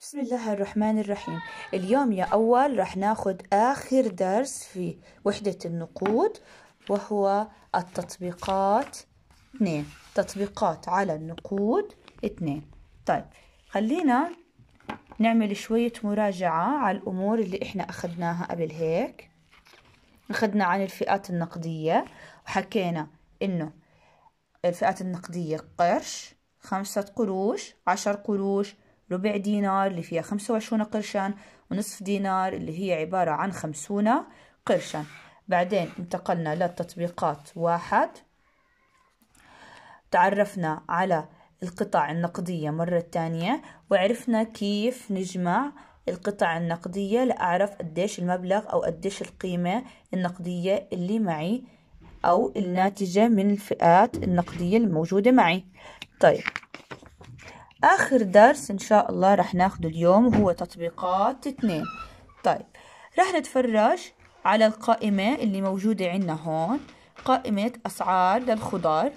بسم الله الرحمن الرحيم اليوم يا أول رح ناخد آخر درس في وحدة النقود وهو التطبيقات اثنين تطبيقات على النقود اثنين طيب خلينا نعمل شوية مراجعة على الأمور اللي إحنا أخذناها قبل هيك أخذنا عن الفئات النقدية وحكينا إنه الفئات النقدية قرش خمسة قروش عشر قروش ربع دينار اللي فيها خمسة وعشرون قرشا ونصف دينار اللي هي عبارة عن خمسون قرشا بعدين انتقلنا للتطبيقات واحد تعرفنا على القطع النقدية مرة تانية وعرفنا كيف نجمع القطع النقدية لأعرف قديش المبلغ أو قديش القيمة النقدية اللي معي أو الناتجة من الفئات النقدية الموجودة معي طيب آخر درس إن شاء الله رح ناخده اليوم وهو تطبيقات اتنين طيب رح نتفرج على القائمة اللي موجودة عندنا هون قائمة أسعار للخضار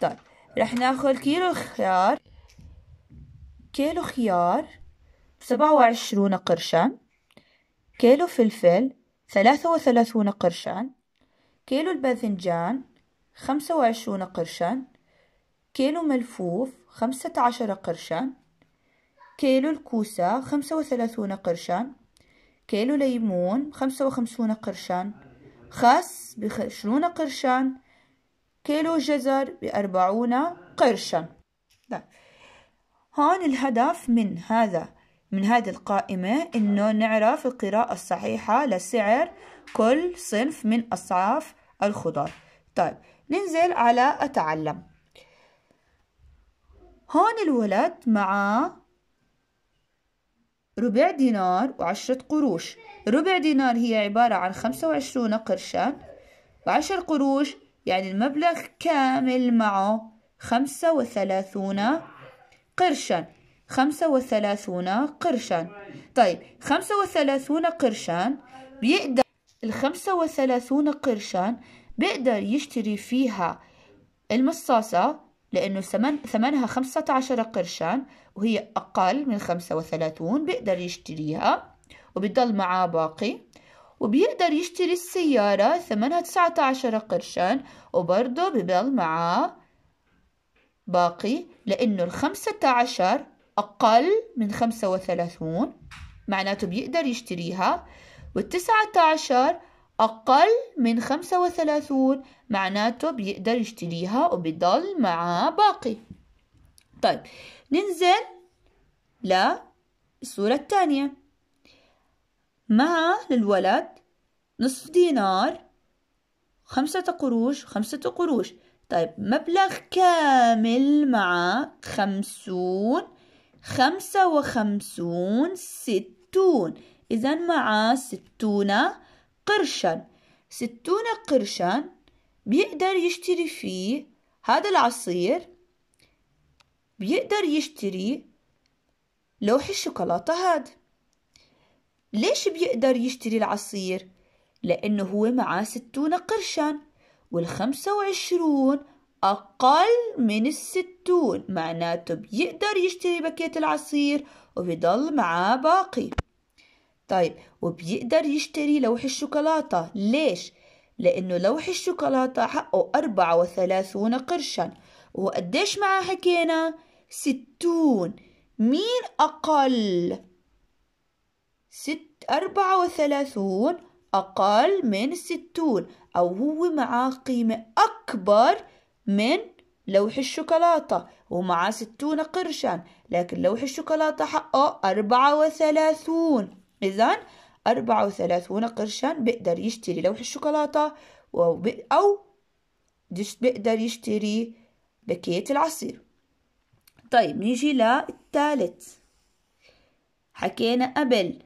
طيب رح ناخد كيلو خيار كيلو خيار سبعة وعشرون قرشا كيلو فلفل ثلاثة وثلاثون قرشا كيلو الباذنجان خمسة وعشرون قرشا كيلو ملفوف خمسة عشر قرشا كيلو الكوسة خمسة وثلاثون قرشا كيلو ليمون خمسة وخمسون قرشا خس بعشرون قرشا كيلو جزر بأربعون قرشا ده. طيب، هون الهدف من هذا من هذه القائمة إنه نعرف القراءة الصحيحة لسعر كل صنف من أصناف الخضار طيب ننزل على أتعلم هون الولد مع ربع دينار وعشرة قروش ربع دينار هي عبارة عن خمسة وعشرون قرشا وعشر قروش يعني المبلغ كامل معه خمسة وثلاثون قرشا خمسة وثلاثون قرشا طيب خمسة وثلاثون قرشا بيقدر الخمسة وثلاثون قرشا بيقدر يشتري فيها المصاصة لأنه ثمن ثمنها خمسة عشر قرشا وهي أقل من خمسة وثلاثون بيقدر يشتريها وبيضل معاه باقي وبيقدر يشتري السيارة ثمنها تسعة عشر قرشا وبرضه بضل معاه باقي لأنه الخمسة عشر أقل من خمسة وثلاثون معناته بيقدر يشتريها والتسعة عشر أقل من خمسة وثلاثون معناته بيقدر يشتريها وبيضل معاه باقي طيب ننزل للصورة الثانية مع للولد نصف دينار خمسة قروش خمسة قروش طيب مبلغ كامل مع خمسون خمسة وخمسون ستون إذا مع ستون قرشا ستون قرشا بيقدر يشتري فيه هذا العصير بيقدر يشتري لوح الشوكولاتة هاد ليش بيقدر يشتري العصير؟ لأنه هو معاه ستون قرشا والخمسة وعشرون أقل من الستون معناته بيقدر يشتري بكية العصير وبيضل معاه باقي طيب وبيقدر يشتري لوح الشوكولاتة ليش؟ لأنه لوح الشوكولاتة حقه أربعة وثلاثون قرشا وقديش معاه حكينا؟ ستون مين أقل؟ ست أربعة وثلاثون أقل من ستون أو هو معاه قيمة أكبر من لوح الشوكولاتة ومعاه ستون قرشا لكن لوح الشوكولاتة حقه أربعة وثلاثون إذا أربعة وثلاثون قرشا بيقدر يشتري لوح الشوكولاتة أو بيقدر يشتري بكية العصير طيب نيجي للثالث حكينا قبل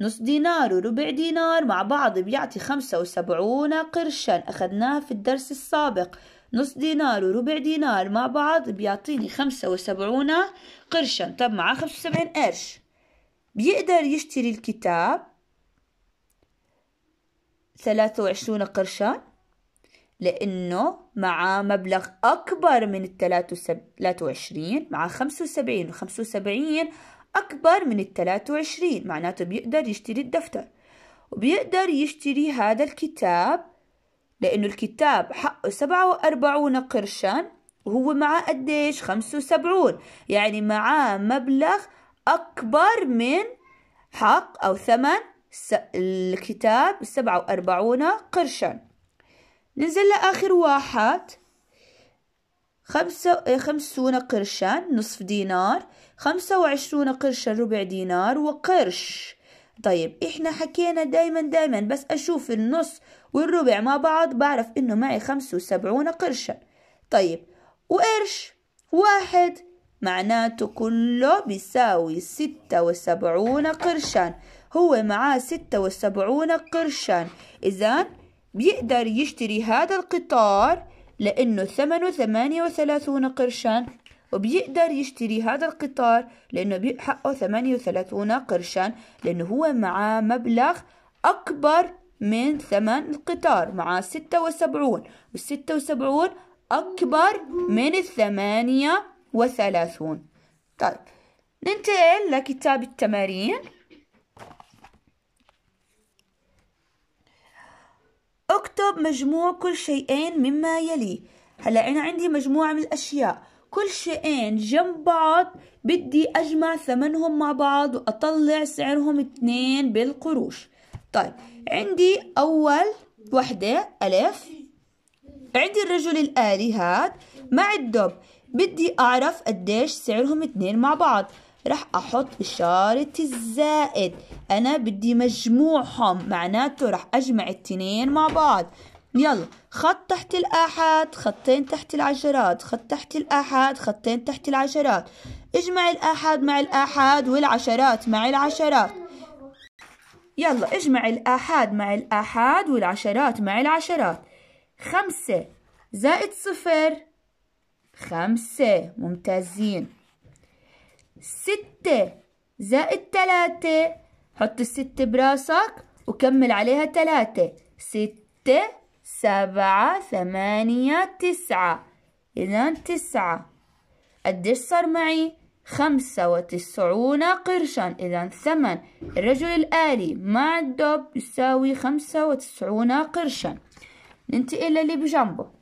نص دينار وربع دينار مع بعض بيعطي خمسة وسبعون قرشا أخذناها في الدرس السابق نص دينار وربع دينار مع بعض بيعطيني خمسة وسبعون قرشا طب مع خمسة وسبعين قرش بيقدر يشتري الكتاب ثلاثة وعشرون قرشا لأنه مع مبلغ أكبر من الثلاثة وعشرين مع خمسة وسبعين وخمسة وسبعين أكبر من الثلاثة وعشرين معناته بيقدر يشتري الدفتر وبيقدر يشتري هذا الكتاب لأنه الكتاب حقه سبعة وأربعون قرشا وهو معاه قديش خمسة وسبعون يعني معاه مبلغ أكبر من حق أو ثمن الكتاب سبعة وأربعون قرشا ننزل لآخر واحد خمسة خمسون قرشا نصف دينار خمسة وعشرون قرشا ربع دينار وقرش طيب احنا حكينا دايما دايما بس اشوف النص والربع مع بعض بعرف انه معي خمسة وسبعون قرشا طيب وقرش واحد معناته كله بيساوي ستة وسبعون قرشا هو معاه ستة وسبعون قرشا إذا بيقدر يشتري هذا القطار لأنه ثمنه ثمانية وثلاثون قرشا وبيقدر يشتري هذا القطار لأنه حقه ثمانية وثلاثون قرشا لأنه هو معاه مبلغ أكبر من ثمن القطار معاه ستة وسبعون والستة وسبعون أكبر من الثمانية وثلاثون طيب ننتقل لكتاب التمارين اكتب مجموع كل شيئين مما يلي هلا انا عندي مجموعه من الاشياء كل شيئين جنب بعض بدي اجمع ثمنهم مع بعض واطلع سعرهم اثنين بالقروش طيب عندي اول وحده الف عندي الرجل الالي هاد مع الدب بدي أعرف قديش سعرهم اتنين مع بعض رح أحط إشارة الزائد أنا بدي مجموعهم معناته رح أجمع التنين مع بعض يلا خط تحت الآحاد خطين تحت العشرات خط تحت الآحاد خطين تحت العشرات اجمع الآحاد مع الآحاد والعشرات مع العشرات يلا اجمع الآحاد مع الآحاد والعشرات مع العشرات خمسة زائد صفر خمسة ممتازين ستة زائد تلاتة حط الستة براسك وكمل عليها تلاتة ستة سبعة ثمانية تسعة إذا تسعة قديش صار معي؟ خمسة وتسعون قرشا إذا ثمن الرجل الآلي مع الدب يساوي خمسة وتسعون قرشا ننتقل للي بجنبه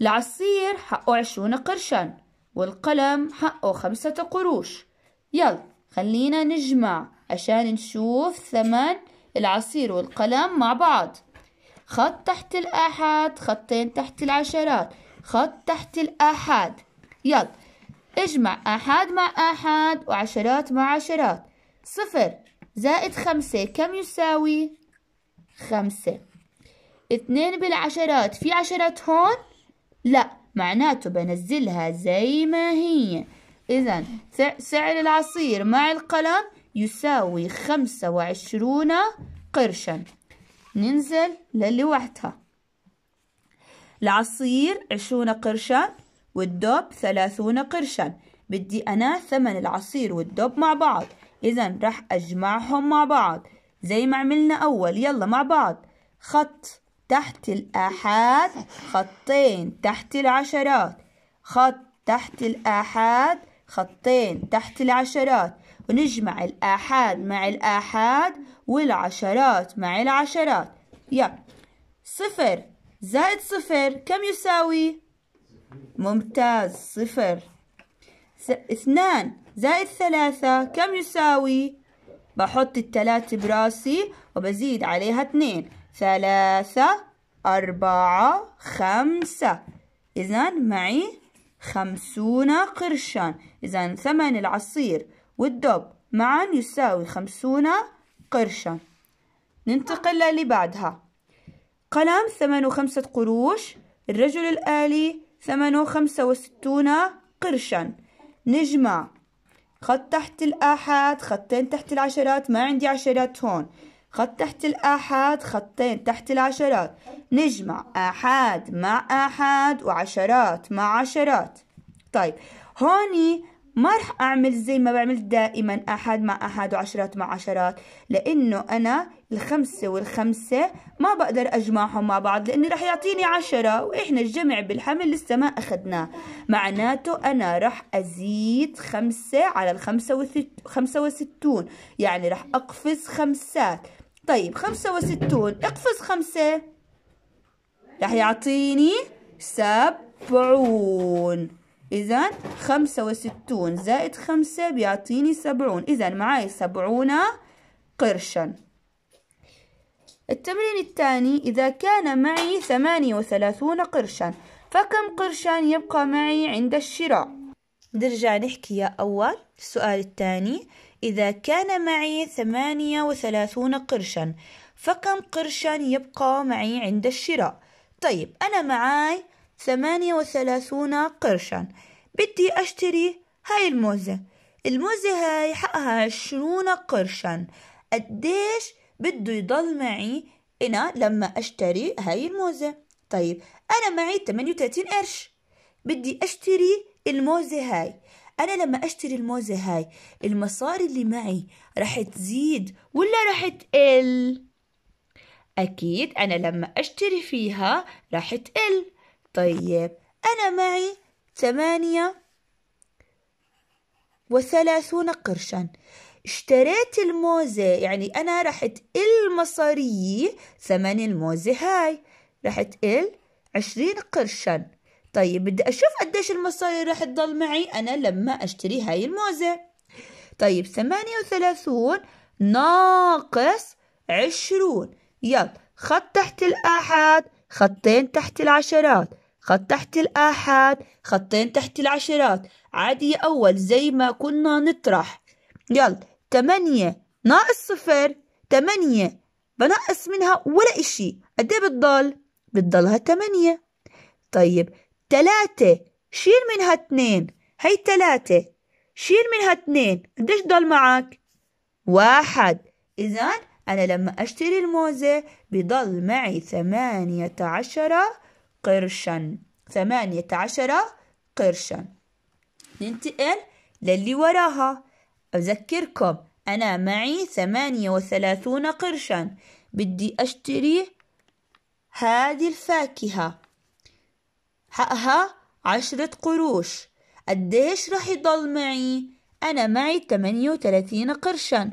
العصير حقه عشرون قرشا والقلم حقه خمسة قروش يلا خلينا نجمع عشان نشوف ثمن العصير والقلم مع بعض خط تحت الآحاد خطين تحت العشرات خط تحت الآحاد يلا اجمع آحاد مع آحاد وعشرات مع عشرات صفر زائد خمسة كم يساوي؟ خمسة اتنين بالعشرات في عشرات هون لا معناته بنزلها زي ما هي إذا سعر العصير مع القلم يساوي خمسة وعشرون قرشا ننزل للي وحدها العصير عشرون قرشا والدوب ثلاثون قرشا بدي أنا ثمن العصير والدوب مع بعض إذا راح أجمعهم مع بعض زي ما عملنا أول يلا مع بعض خط تحت الآحاد خطين تحت العشرات خط تحت الآحاد خطين تحت العشرات ونجمع الآحاد مع الآحاد والعشرات مع العشرات يا صفر زائد صفر كم يساوي ممتاز صفر اثنان زائد ثلاثة كم يساوي بحط التلاتة براسي وبزيد عليها اتنين ثلاثة أربعة خمسة إذا معي خمسون قرشا إذا ثمن العصير والدب معا يساوي خمسون قرشا ننتقل للي بعدها قلم ثمنه خمسة قروش الرجل الآلي ثمنه خمسة وستون قرشا نجمع خط تحت الآحاد خطين تحت العشرات ما عندي عشرات هون خط تحت الآحاد خطين تحت العشرات نجمع آحاد مع آحاد وعشرات مع عشرات طيب هوني ما رح أعمل زي ما بعمل دائما أحد مع أحد وعشرات مع عشرات لأنه أنا الخمسة والخمسة ما بقدر أجمعهم مع بعض لأنه رح يعطيني عشرة وإحنا الجمع بالحمل لسه ما أخذناه معناته أنا رح أزيد خمسة على الخمسة وست... خمسة وستون يعني رح أقفز خمسات طيب خمسة وستون اقفز خمسة رح يعطيني سبعون إذا خمسة وستون زائد خمسة بيعطيني سبعون إذا معي سبعون قرشا التمرين الثاني إذا كان معي ثمانية وثلاثون قرشا فكم قرشا يبقى معي عند الشراء نرجع نحكي يا أول السؤال الثاني إذا كان معي ثمانية وثلاثون قرشا فكم قرشا يبقى معي عند الشراء طيب أنا معاي ثمانية وثلاثون قرشا بدي أشتري هاي الموزة الموزة هاي حقها عشرون قرشا قديش بده يضل معي أنا لما أشتري هاي الموزة طيب أنا معي وثلاثين قرش بدي أشتري الموزة هاي انا لما اشتري الموزة هاي المصاري اللي معي رح تزيد ولا رح تقل اكيد انا لما اشتري فيها رح تقل طيب انا معي ثمانية وثلاثون قرشا اشتريت الموزة يعني أنا رح تقل مصاريي ثمن الموزة هاي رح تقل عشرين قرشا طيب بدي أشوف قديش المصاري راح تضل معي أنا لما أشتري هاي الموزة طيب ثمانية وثلاثون ناقص عشرون يلا خط تحت الآحاد خطين تحت العشرات خط تحت الآحاد خطين تحت العشرات عادي أول زي ما كنا نطرح يلا تمانية ناقص صفر تمانية بنقص منها ولا إشي قد إيه بتضل بتضلها تمانية طيب تلاتة شيل منها اتنين هي تلاتة شيل منها اتنين قديش ضل معك واحد إذا أنا لما أشتري الموزة بضل معي ثمانية عشر قرشا ثمانية عشر قرشا ننتقل للي وراها أذكركم أنا معي ثمانية وثلاثون قرشا بدي أشتري هذه الفاكهة حقها عشرة قروش قديش رح يضل معي أنا معي تمانية وتلاتين قرشا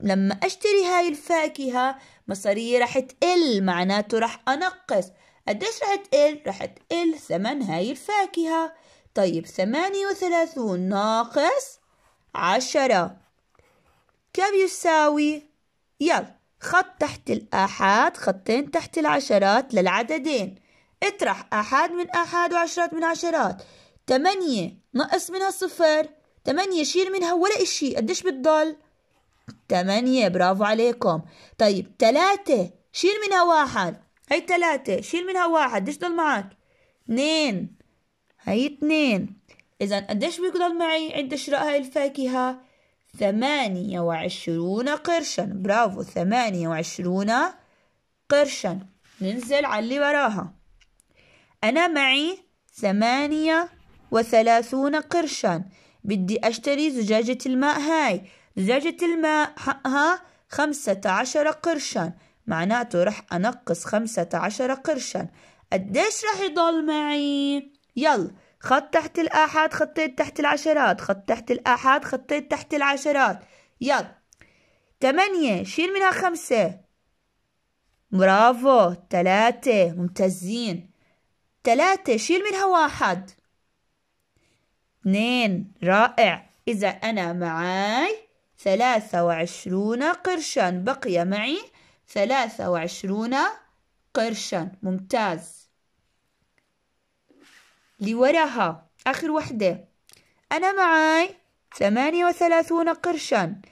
لما أشتري هاي الفاكهة مصاريي رح تقل معناته رح أنقص قديش رح تقل؟ رح تقل ثمن هاي الفاكهة طيب ثمانية وثلاثون ناقص عشرة كم يساوي؟ يلا خط تحت الآحاد خطين تحت العشرات للعددين اطرح أحد من أحد وعشرات من عشرات تمانية نقص منها صفر تمانية شيل منها ولا إشي قديش بتضل تمانية برافو عليكم طيب تلاتة شيل منها واحد هي تلاتة شيل منها واحد قديش ضل معك اثنين هي اثنين إذا قديش بيضل معي عند شراء هاي الفاكهة ثمانية وعشرون قرشا برافو ثمانية وعشرون قرشا ننزل على اللي وراها أنا معي ثمانية وثلاثون قرشا بدي أشتري زجاجة الماء هاي زجاجة الماء حقها خمسة عشر قرشا معناته رح أنقص خمسة عشر قرشا قديش رح يضل معي يلا خط تحت الآحاد خطيت تحت العشرات خط تحت الآحاد خطيت تحت العشرات يلا تمانية شيل منها خمسة برافو تلاتة ممتازين تلاتة شيل منها واحد اثنين رائع إذا أنا معاي ثلاثة وعشرون قرشا بقي معي ثلاثة وعشرون قرشا ممتاز لوراها آخر وحدة أنا معاي ثمانية وثلاثون قرشا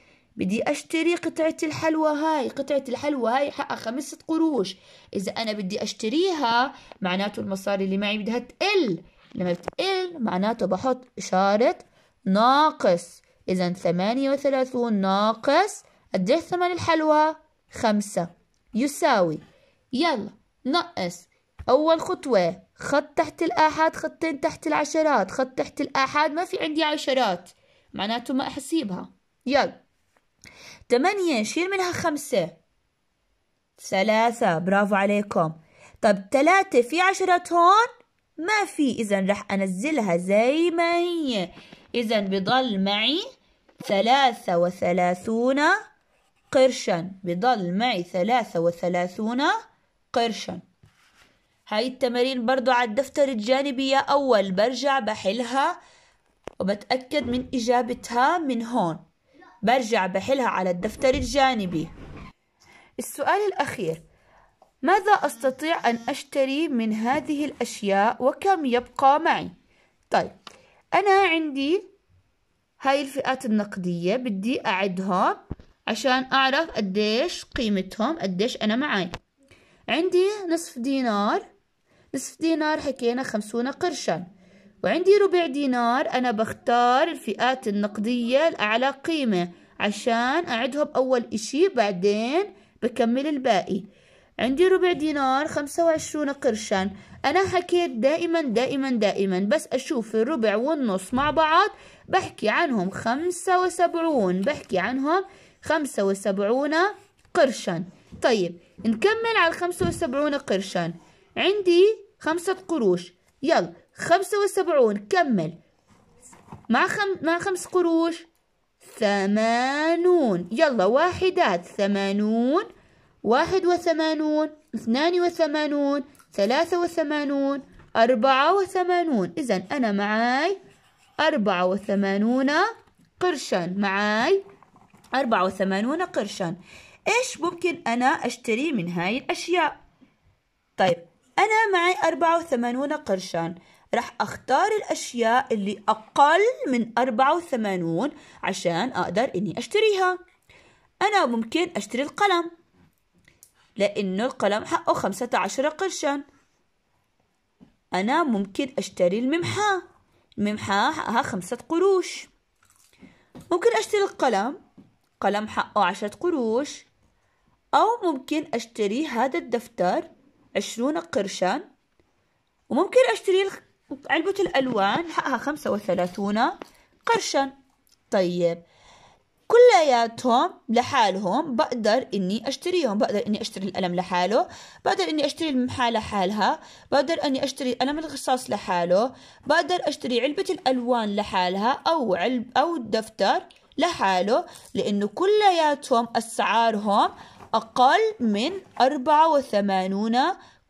بدي أشتري قطعة الحلوى هاي قطعة الحلوى هاي حقها خمسة قروش إذا أنا بدي أشتريها معناته المصاري اللي معي بدها تقل لما بتقل معناته بحط إشارة ناقص إذا ثمانية وثلاثون ناقص قد ثمن الحلوى؟ خمسة يساوي يلا نقص أول خطوة خط تحت الآحاد خطين تحت العشرات خط تحت الآحاد ما في عندي عشرات معناته ما أحسيبها يلا تمانية شيل منها خمسة ثلاثة برافو عليكم طب ثلاثة في عشرة هون ما في إذا رح أنزلها زي ما هي إذا بضل معي ثلاثة وثلاثون قرشا بضل معي ثلاثة وثلاثون قرشا هاي التمارين برضو على الدفتر الجانبي يا أول برجع بحلها وبتأكد من إجابتها من هون برجع بحلها على الدفتر الجانبي السؤال الأخير ماذا أستطيع أن أشتري من هذه الأشياء وكم يبقى معي؟ طيب أنا عندي هاي الفئات النقدية بدي أعدها عشان أعرف قديش قيمتهم قديش أنا معي عندي نصف دينار نصف دينار حكينا خمسون قرشا وعندي ربع دينار أنا بختار الفئات النقدية الأعلى قيمة عشان أعدهم أول إشي بعدين بكمل الباقي عندي ربع دينار خمسة وعشرون قرشا أنا حكيت دائما دائما دائما بس أشوف الربع والنص مع بعض بحكي عنهم خمسة وسبعون بحكي عنهم خمسة وسبعون قرشا طيب نكمل على الخمسة وسبعون قرشا عندي خمسة قروش يلا خمسة وسبعون كمل مع, خم... مع خمس قروش ثمانون يلا واحدات ثمانون واحد وثمانون اثنان وثمانون ثلاثة وثمانون أربعة وثمانون إذا أنا معاي أربعة وثمانون قرشا معاي أربعة وثمانون قرشا إيش ممكن أنا أشتري من هاي الأشياء؟ طيب أنا معي أربعة وثمانون قرشا راح اختار الاشياء اللي اقل من 84 عشان اقدر اني اشتريها انا ممكن اشتري القلم لانه القلم حقه 15 قرشا انا ممكن اشتري الممحاه الممحاه حقها خمسة قروش ممكن اشتري القلم قلم حقه عشرة قروش أو ممكن أشتري هذا الدفتر عشرون قرشا وممكن أشتري علبة الألوان حقها خمسة وثلاثون قرشا طيب كلياتهم لحالهم بقدر اني اشتريهم بقدر اني اشتري القلم لحاله بقدر اني اشتري المحا لحالها بقدر اني اشتري قلم الرصاص لحاله بقدر اشتري علبه الالوان لحالها او علب او الدفتر لحاله لانه كلياتهم اسعارهم اقل من 84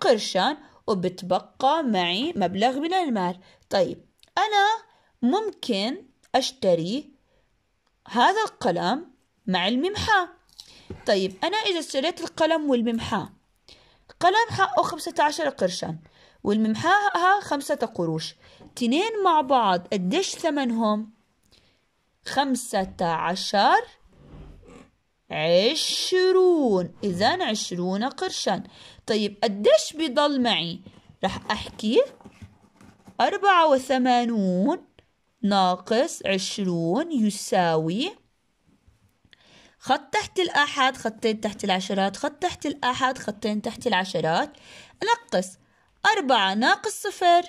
قرشا وبتبقى معي مبلغ من المال طيب أنا ممكن أشتري هذا القلم مع الممحاة طيب أنا إذا اشتريت القلم والممحاة قلم حقه خمسة عشر قرشا والممحاة حقها خمسة قروش تنين مع بعض قديش ثمنهم خمسة عشر عشرون إذا عشرون قرشا طيب قديش بضل معي رح أحكي أربعة وثمانون ناقص عشرون يساوي خط تحت الآحاد خطين تحت العشرات خط تحت الآحاد خطين تحت العشرات نقص أربعة ناقص صفر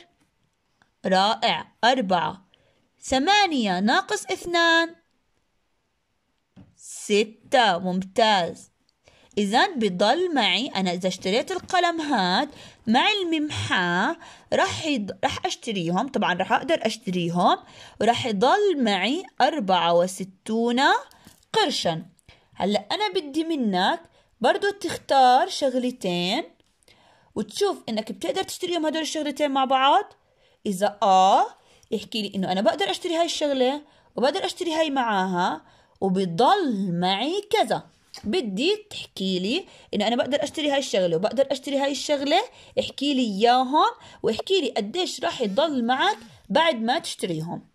رائع أربعة ثمانية ناقص اثنان ستة ممتاز إذا بضل معي أنا إذا اشتريت القلم هاد مع الممحاة رح يض... رح أشتريهم طبعا رح أقدر أشتريهم ورح يضل معي أربعة وستون قرشا هلأ أنا بدي منك برضو تختار شغلتين وتشوف إنك بتقدر تشتريهم هدول الشغلتين مع بعض إذا آه يحكي لي إنه أنا بقدر أشتري هاي الشغلة وبقدر أشتري هاي معاها وبضل معي كذا بدي تحكي لي انه انا بقدر اشتري هاي الشغله وبقدر اشتري هاي الشغله احكي لي اياهم واحكي لي قديش راح يضل معك بعد ما تشتريهم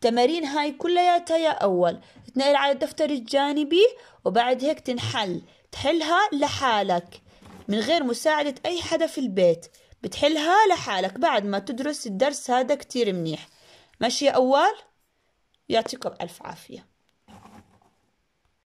تمارين هاي كلياتها يا اول تنقل على الدفتر الجانبي وبعد هيك تنحل تحلها لحالك من غير مساعدة أي حدا في البيت بتحلها لحالك بعد ما تدرس الدرس هذا كتير منيح ماشي يا أول يعطيكم ألف عافية